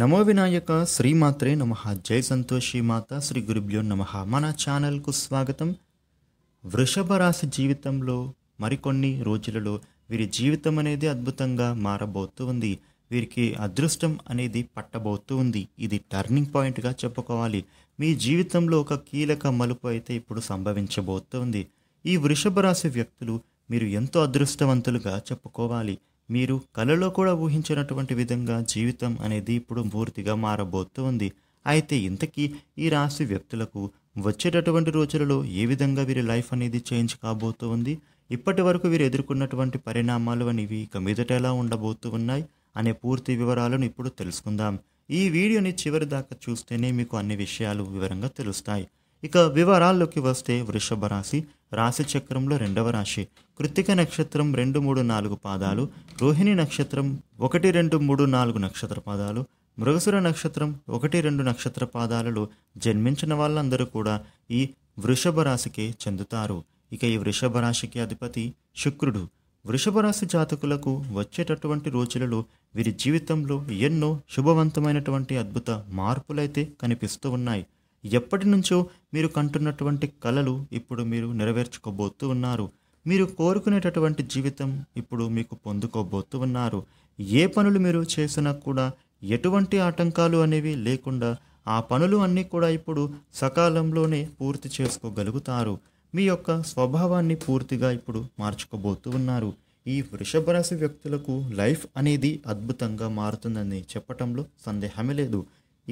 నమో వినాయక శ్రీమాత్రే నమ జై సంతోషి మాత శ్రీ గురుభ్యో నమ మన ఛానల్కు స్వాగతం వృషభ రాశి జీవితంలో మరికొన్ని రోజులలో వీరి జీవితం అనేది అద్భుతంగా మారబోతూ ఉంది వీరికి అదృష్టం అనేది పట్టబోతూ ఉంది ఇది టర్నింగ్ పాయింట్గా చెప్పుకోవాలి మీ జీవితంలో ఒక కీలక మలుపు అయితే ఇప్పుడు సంభవించబోతోంది ఈ వృషభ రాశి వ్యక్తులు మీరు ఎంతో అదృష్టవంతులుగా చెప్పుకోవాలి మీరు కలలో కూడా ఊహించినటువంటి విధంగా జీవితం అనేది ఇప్పుడు పూర్తిగా మారబోతోంది అయితే ఇంతకీ ఈ రాశి వ్యక్తులకు వచ్చేటటువంటి రోజులలో ఏ విధంగా వీరి లైఫ్ అనేది చేంజ్ కాబోతోంది ఇప్పటి వరకు వీరు ఎదుర్కొన్నటువంటి పరిణామాలు అనేవి ఇక మీదట ఎలా ఉండబోతూ ఉన్నాయి అనే పూర్తి వివరాలను ఇప్పుడు తెలుసుకుందాం ఈ వీడియోని చివరి దాకా చూస్తేనే మీకు అన్ని విషయాలు వివరంగా తెలుస్తాయి ఇక వివరాల్లోకి వస్తే వృషభ రాశి రాశిచక్రంలో రెండవ రాశి కృత్తిక నక్షత్రం రెండు మూడు నాలుగు పాదాలు రోహిణి నక్షత్రం ఒకటి రెండు మూడు నాలుగు నక్షత్ర పాదాలు మృగసుర నక్షత్రం ఒకటి రెండు నక్షత్ర పాదాలలో జన్మించిన వాళ్ళందరూ కూడా ఈ వృషభ రాశికి చెందుతారు ఇక ఈ వృషభ రాశికి అధిపతి శుక్రుడు వృషభ రాశి జాతకులకు వచ్చేటటువంటి రోజులలో వీరి జీవితంలో ఎన్నో శుభవంతమైనటువంటి అద్భుత మార్పులైతే కనిపిస్తూ ఉన్నాయి ఎప్పటి నుంచో మీరు కంటున్నటువంటి కలలు ఇప్పుడు మీరు నెరవేర్చుకోబోతూ ఉన్నారు మీరు కోరుకునేటటువంటి జీవితం ఇప్పుడు మీకు పొందుకోబోతూ ఉన్నారు ఏ పనులు మీరు చేసినా కూడా ఎటువంటి ఆటంకాలు అనేవి లేకుండా ఆ పనులు అన్నీ కూడా ఇప్పుడు సకాలంలోనే పూర్తి చేసుకోగలుగుతారు మీ యొక్క స్వభావాన్ని పూర్తిగా ఇప్పుడు మార్చుకోబోతూ ఉన్నారు ఈ వృషభ రాశి వ్యక్తులకు లైఫ్ అనేది అద్భుతంగా మారుతుందని చెప్పటంలో సందేహమే లేదు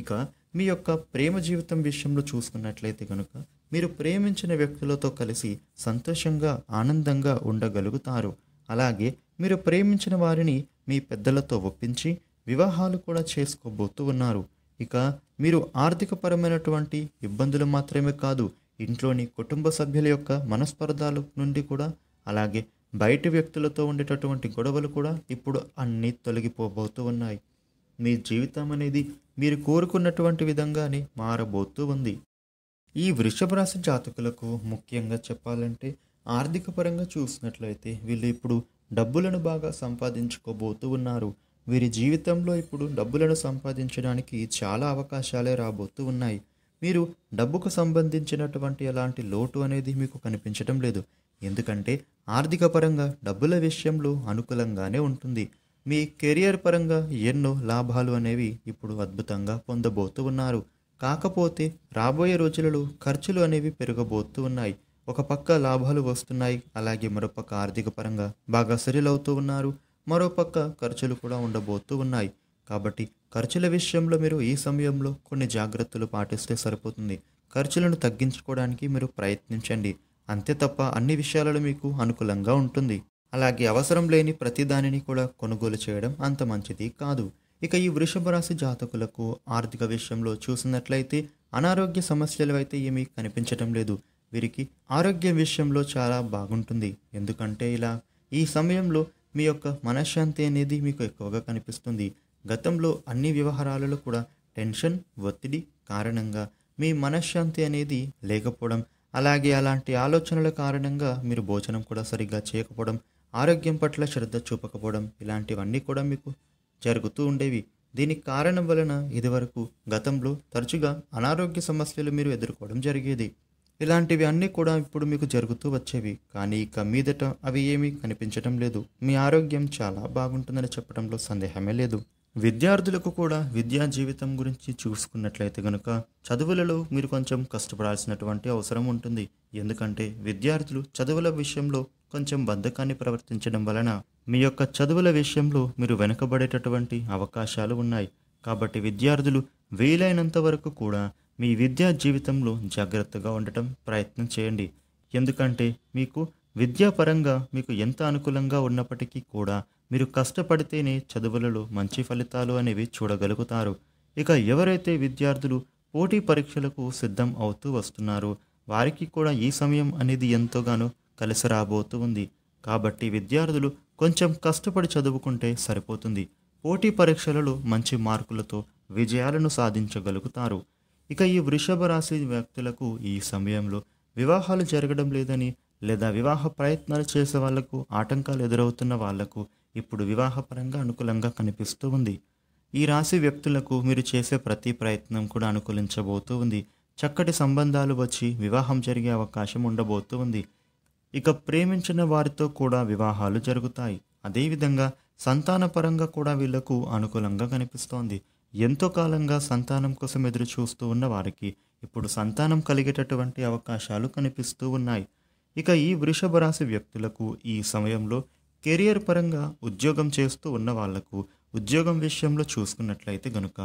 ఇక మీ యొక్క ప్రేమ జీవితం విషయంలో చూసుకున్నట్లయితే కనుక మీరు ప్రేమించిన వ్యక్తులతో కలిసి సంతోషంగా ఆనందంగా ఉండగలుగుతారు అలాగే మీరు ప్రేమించిన వారిని మీ పెద్దలతో ఒప్పించి వివాహాలు కూడా చేసుకోబోతూ ఉన్నారు ఇక మీరు ఆర్థికపరమైనటువంటి ఇబ్బందులు మాత్రమే కాదు ఇంట్లోని కుటుంబ సభ్యుల యొక్క మనస్పర్ధాల నుండి కూడా అలాగే బయట వ్యక్తులతో ఉండేటటువంటి గొడవలు కూడా ఇప్పుడు అన్నీ తొలగిపోబోతూ ఉన్నాయి మీ జీవితం అనేది మీరు కోరుకున్నటువంటి విధంగానే మారబోతూ ఉంది ఈ వృషభ రాశి జాతకులకు ముఖ్యంగా చెప్పాలంటే ఆర్థిక పరంగా చూసినట్లయితే వీళ్ళు ఇప్పుడు డబ్బులను బాగా సంపాదించుకోబోతూ ఉన్నారు వీరి జీవితంలో ఇప్పుడు డబ్బులను సంపాదించడానికి చాలా అవకాశాలే రాబోతూ ఉన్నాయి మీరు డబ్బుకు సంబంధించినటువంటి ఎలాంటి లోటు అనేది మీకు కనిపించడం లేదు ఎందుకంటే ఆర్థిక పరంగా డబ్బుల విషయంలో అనుకూలంగానే ఉంటుంది మీ కెరియర్ పరంగా ఎన్నో లాభాలు అనేవి ఇప్పుడు అద్భుతంగా పొందబోతూ ఉన్నారు కాకపోతే రాబోయే రోజులలో ఖర్చులు అనేవి పెరగబోతూ ఉన్నాయి ఒక పక్క లాభాలు వస్తున్నాయి అలాగే మరోపక్క ఆర్థిక పరంగా బాగా సరిలవుతూ ఉన్నారు మరోపక్క ఖర్చులు కూడా ఉండబోతూ ఉన్నాయి కాబట్టి ఖర్చుల విషయంలో మీరు ఈ సమయంలో కొన్ని జాగ్రత్తలు పాటిస్తే సరిపోతుంది ఖర్చులను తగ్గించుకోవడానికి మీరు ప్రయత్నించండి అంతే తప్ప అన్ని విషయాలలో మీకు అనుకూలంగా ఉంటుంది అలాగే అవసరం లేని ప్రతిదానిని కూడా కొనుగోలు చేయడం అంత మంచిది కాదు ఇక ఈ వృషభ రాశి జాతకులకు ఆర్థిక విషయంలో చూసినట్లయితే అనారోగ్య సమస్యలు అయితే ఏమీ కనిపించడం లేదు వీరికి ఆరోగ్యం విషయంలో చాలా బాగుంటుంది ఎందుకంటే ఇలా ఈ సమయంలో మీ యొక్క మనశ్శాంతి అనేది మీకు ఎక్కువగా కనిపిస్తుంది గతంలో అన్ని వ్యవహారాలలో కూడా టెన్షన్ ఒత్తిడి కారణంగా మీ మనశ్శాంతి అనేది లేకపోవడం అలాగే అలాంటి ఆలోచనల కారణంగా మీరు భోజనం కూడా సరిగ్గా చేయకపోవడం ఆరోగ్యం పట్ల శ్రద్ధ చూపకపోవడం ఇలాంటివన్నీ కూడా మీకు జరుగుతూ ఉండేవి దీనికి కారణం వలన ఇదివరకు గతంలో తరచుగా అనారోగ్య సమస్యలు మీరు ఎదుర్కోవడం జరిగేది ఇలాంటివి అన్నీ కూడా ఇప్పుడు మీకు జరుగుతూ వచ్చేవి కానీ ఇక మీదట అవి ఏమీ కనిపించడం లేదు మీ ఆరోగ్యం చాలా బాగుంటుందని చెప్పడంలో సందేహమే లేదు విద్యార్థులకు కూడా విద్యా జీవితం గురించి చూసుకున్నట్లయితే కనుక చదువులలో మీరు కొంచెం కష్టపడాల్సినటువంటి అవసరం ఉంటుంది ఎందుకంటే విద్యార్థులు చదువుల విషయంలో కొంచెం బద్ధకాన్ని ప్రవర్తించడం వలన మీ యొక్క చదువుల విషయంలో మీరు వెనుకబడేటటువంటి అవకాశాలు ఉన్నాయి కాబట్టి విద్యార్థులు వీలైనంత వరకు కూడా మీ విద్యా జీవితంలో జాగ్రత్తగా ఉండటం ప్రయత్నం చేయండి ఎందుకంటే మీకు విద్యాపరంగా మీకు ఎంత అనుకూలంగా ఉన్నప్పటికీ కూడా మీరు కష్టపడితేనే చదువులలో మంచి ఫలితాలు అనేవి చూడగలుగుతారు ఇక ఎవరైతే విద్యార్థులు పోటీ పరీక్షలకు సిద్ధం అవుతూ వస్తున్నారో వారికి కూడా ఈ సమయం అనేది ఎంతోగానో కలిసి రాబోతూ ఉంది కాబట్టి విద్యార్థులు కొంచెం కష్టపడి చదువుకుంటే సరిపోతుంది పోటీ పరీక్షలలో మంచి మార్కులతో విజయాలను సాధించగలుగుతారు ఇక ఈ వృషభ రాశి వ్యక్తులకు ఈ సమయంలో వివాహాలు జరగడం లేదని లేదా వివాహ ప్రయత్నాలు చేసే వాళ్లకు ఆటంకాలు ఎదురవుతున్న వాళ్లకు ఇప్పుడు వివాహపరంగా అనుకూలంగా కనిపిస్తూ ఉంది ఈ రాశి వ్యక్తులకు మీరు చేసే ప్రతి ప్రయత్నం కూడా అనుకూలించబోతూ ఉంది చక్కటి సంబంధాలు వచ్చి వివాహం జరిగే అవకాశం ఉండబోతూ ఉంది ఇక ప్రేమించిన వారితో కూడా వివాహాలు జరుగుతాయి అదేవిధంగా సంతానపరంగా కూడా వీళ్లకు అనుకూలంగా కనిపిస్తోంది ఎంతో కాలంగా సంతానం కోసం ఎదురు చూస్తూ ఉన్న వారికి ఇప్పుడు సంతానం కలిగేటటువంటి అవకాశాలు కనిపిస్తూ ఉన్నాయి ఇక ఈ వృషభ రాశి వ్యక్తులకు ఈ సమయంలో కెరియర్ పరంగా ఉద్యోగం చేస్తూ ఉన్న వాళ్లకు ఉద్యోగం విషయంలో చూసుకున్నట్లయితే గనుక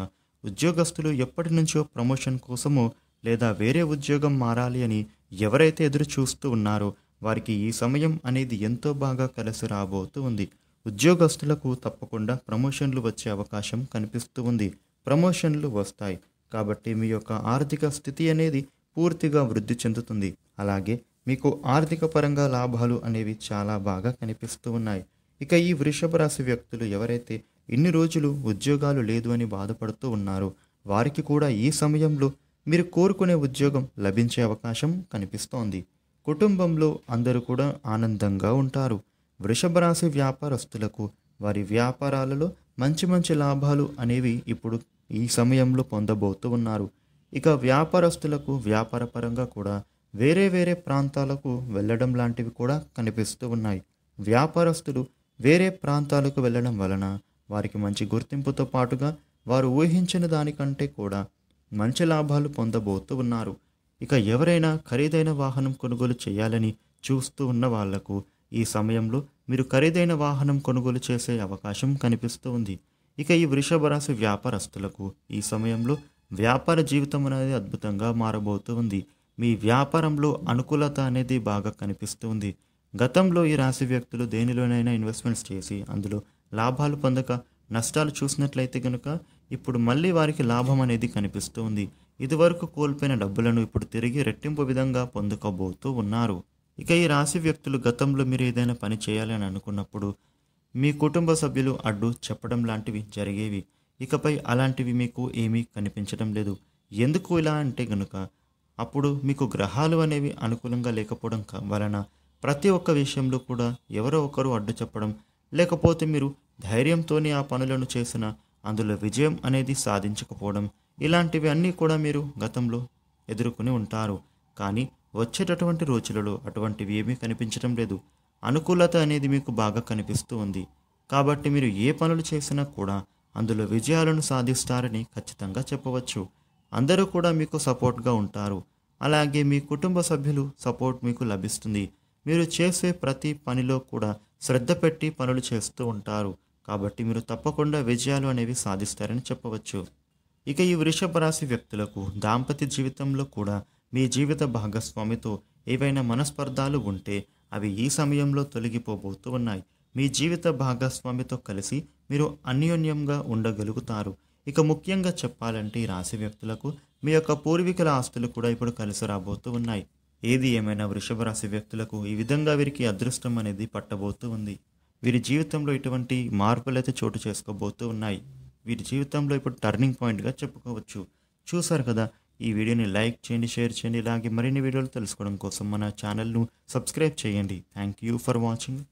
ఉద్యోగస్తులు ఎప్పటి నుంచో ప్రమోషన్ కోసమో లేదా వేరే ఉద్యోగం మారాలి అని ఎవరైతే ఎదురు చూస్తూ ఉన్నారో వారికి ఈ సమయం అనేది ఎంతో బాగా కలిసి రాబోతూ ఉంది ఉద్యోగస్తులకు తప్పకుండా ప్రమోషన్లు వచ్చే అవకాశం కనిపిస్తూ ఉంది ప్రమోషన్లు వస్తాయి కాబట్టి మీ యొక్క ఆర్థిక స్థితి అనేది పూర్తిగా వృద్ధి చెందుతుంది అలాగే మీకు ఆర్థిక పరంగా లాభాలు అనేవి చాలా బాగా కనిపిస్తూ ఉన్నాయి ఇక ఈ వృషభ రాశి వ్యక్తులు ఎవరైతే ఇన్ని రోజులు ఉద్యోగాలు లేదు అని బాధపడుతూ ఉన్నారో వారికి కూడా ఈ సమయంలో మీరు కోరుకునే ఉద్యోగం లభించే అవకాశం కనిపిస్తోంది కుటుంబంలో అందరూ కూడా ఆనందంగా ఉంటారు వృషభ రాశి వ్యాపారస్తులకు వారి వ్యాపారాలలో మంచి మంచి లాభాలు అనేవి ఇప్పుడు ఈ సమయంలో పొందబోతు ఉన్నారు ఇక వ్యాపారస్తులకు వ్యాపారపరంగా కూడా వేరే వేరే ప్రాంతాలకు వెళ్ళడం లాంటివి కూడా కనిపిస్తూ ఉన్నాయి వ్యాపారస్తులు వేరే ప్రాంతాలకు వెళ్ళడం వలన వారికి మంచి గుర్తింపుతో పాటుగా వారు ఊహించిన దానికంటే కూడా మంచి లాభాలు పొందబోతూ ఉన్నారు ఇక ఎవరైనా ఖరీదైన వాహనం కొనుగోలు చేయాలని చూస్తూ ఉన్న వాళ్లకు ఈ సమయంలో మీరు ఖరీదైన వాహనం కొనుగోలు చేసే అవకాశం కనిపిస్తూ ఉంది ఇక ఈ వృషభ రాశి వ్యాపారస్తులకు ఈ సమయంలో వ్యాపార జీవితం అనేది అద్భుతంగా మారబోతూ ఉంది మీ వ్యాపారంలో అనుకూలత అనేది బాగా కనిపిస్తూ ఉంది గతంలో ఈ రాశి వ్యక్తులు దేనిలోనైనా ఇన్వెస్ట్మెంట్స్ చేసి అందులో లాభాలు పొందక నష్టాలు చూసినట్లయితే కనుక ఇప్పుడు మళ్ళీ వారికి లాభం అనేది కనిపిస్తూ ఉంది ఇదివరకు కోల్పోయిన డబ్బులను ఇప్పుడు తిరిగి రెట్టింపు విధంగా పొందుకోబోతూ ఉన్నారు ఇక ఈ రాశి వ్యక్తులు గతంలో మీరు ఏదైనా పని చేయాలని అనుకున్నప్పుడు మీ కుటుంబ సభ్యులు అడ్డు చెప్పడం లాంటివి జరిగేవి ఇకపై అలాంటివి మీకు ఏమీ కనిపించడం లేదు ఎందుకు ఇలా అంటే గనుక అప్పుడు మీకు గ్రహాలు అనేవి అనుకూలంగా లేకపోవడం వలన ప్రతి ఒక్క విషయంలో కూడా ఎవరో ఒకరు అడ్డు చెప్పడం లేకపోతే మీరు ధైర్యంతోనే ఆ పనులను చేసిన అందులో విజయం అనేది సాధించకపోవడం ఇలాంటివి అన్నీ కూడా మీరు గతంలో ఎదుర్కొని ఉంటారు కానీ వచ్చేటటువంటి రోజులలో అటువంటివి ఏమీ కనిపించడం లేదు అనుకూలత అనేది మీకు బాగా కనిపిస్తూ ఉంది కాబట్టి మీరు ఏ పనులు చేసినా కూడా అందులో విజయాలను సాధిస్తారని ఖచ్చితంగా చెప్పవచ్చు అందరూ కూడా మీకు సపోర్ట్గా ఉంటారు అలాగే మీ కుటుంబ సభ్యులు సపోర్ట్ మీకు లభిస్తుంది మీరు చేసే ప్రతి పనిలో కూడా శ్రద్ధ పెట్టి పనులు చేస్తూ ఉంటారు కాబట్టి మీరు తప్పకుండా విజయాలు అనేవి సాధిస్తారని చెప్పవచ్చు ఇక ఈ వృషభ రాశి వ్యక్తులకు దాంపత్య జీవితంలో కూడా మీ జీవిత భాగస్వామితో ఏవైనా మనస్పర్ధాలు ఉంటే అవి ఈ సమయంలో తొలగిపోబోతూ ఉన్నాయి మీ జీవిత భాగస్వామితో కలిసి మీరు అన్యోన్యంగా ఉండగలుగుతారు ఇక ముఖ్యంగా చెప్పాలంటే ఈ రాశి వ్యక్తులకు మీ యొక్క పూర్వీకుల ఆస్తులు కూడా ఇప్పుడు కలిసి రాబోతూ ఉన్నాయి ఏది ఏమైనా వృషభ రాశి వ్యక్తులకు ఈ విధంగా వీరికి అదృష్టం అనేది పట్టబోతూ ఉంది వీరి జీవితంలో ఇటువంటి మార్పులైతే చోటు చేసుకోబోతూ ఉన్నాయి వీరి జీవితంలో ఇప్పుడు టర్నింగ్ పాయింట్గా చెప్పుకోవచ్చు చూశారు కదా ఈ వీడియోని లైక్ చేయండి షేర్ చేయండి ఇలాగే మరిన్ని వీడియోలు తెలుసుకోవడం కోసం మన ఛానల్ను సబ్స్క్రైబ్ చేయండి థ్యాంక్ యూ ఫర్ వాచింగ్